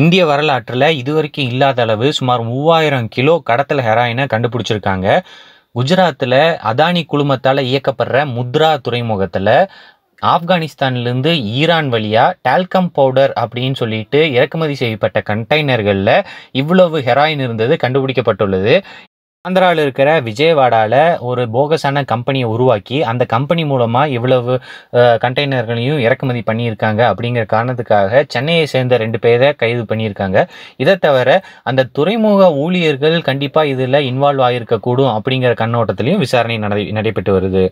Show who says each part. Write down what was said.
Speaker 1: இந்திய வரலாற்றில் இதுவரைக்கும் இல்லாத அளவு சுமார் மூவாயிரம் கிலோ கடத்தல் ஹெராயினை கண்டுபிடிச்சிருக்காங்க குஜராத்தில் அதானி குழுமத்தால் இயக்கப்படுற முத்ரா துறைமுகத்தில் ஆப்கானிஸ்தான்லேருந்து ஈரான் வழியாக டால்கம் பவுடர் அப்படின்னு சொல்லிட்டு இறக்குமதி செய்யப்பட்ட கண்டெய்னர்களில் இவ்வளவு ஹெராயின் இருந்தது கண்டுபிடிக்கப்பட்டுள்ளது ஆந்திராவில் இருக்கிற விஜயவாடாவில் ஒரு போகஸான கம்பெனியை உருவாக்கி அந்த கம்பெனி மூலமாக இவ்வளவு கண்டெய்னர்களையும் இறக்குமதி பண்ணியிருக்காங்க அப்படிங்கிற காரணத்துக்காக சென்னையை சேர்ந்த ரெண்டு பேரை கைது பண்ணியிருக்காங்க இதை தவிர அந்த துறைமுக ஊழியர்கள் கண்டிப்பாக இதில் இன்வால்வ் ஆகியிருக்கக்கூடும் அப்படிங்கிற கண்ணோட்டத்திலையும் விசாரணை நடை நடைபெற்று வருது